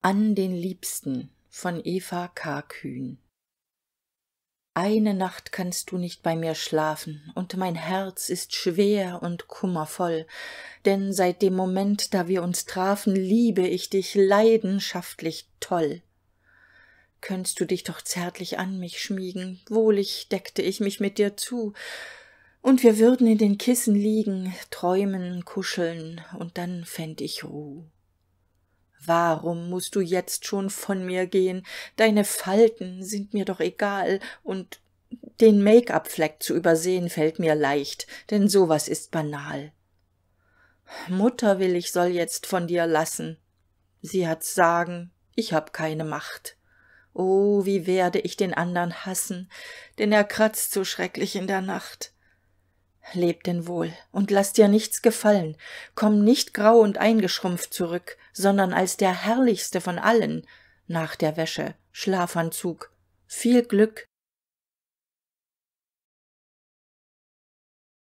An den Liebsten von Eva K. Kühn Eine Nacht kannst du nicht bei mir schlafen, und mein Herz ist schwer und kummervoll, denn seit dem Moment, da wir uns trafen, liebe ich dich leidenschaftlich toll. Könntest du dich doch zärtlich an mich schmiegen, wohlig deckte ich mich mit dir zu, und wir würden in den Kissen liegen, träumen, kuscheln, und dann fänd ich Ruhe warum mußt du jetzt schon von mir gehen deine falten sind mir doch egal und den make-up fleck zu übersehen fällt mir leicht denn sowas ist banal mutter will ich soll jetzt von dir lassen sie hat's sagen ich hab keine macht Oh, wie werde ich den andern hassen denn er kratzt so schrecklich in der nacht Leb denn wohl und lass dir nichts gefallen, komm nicht grau und eingeschrumpft zurück, sondern als der herrlichste von allen, nach der Wäsche, Schlafanzug, viel Glück,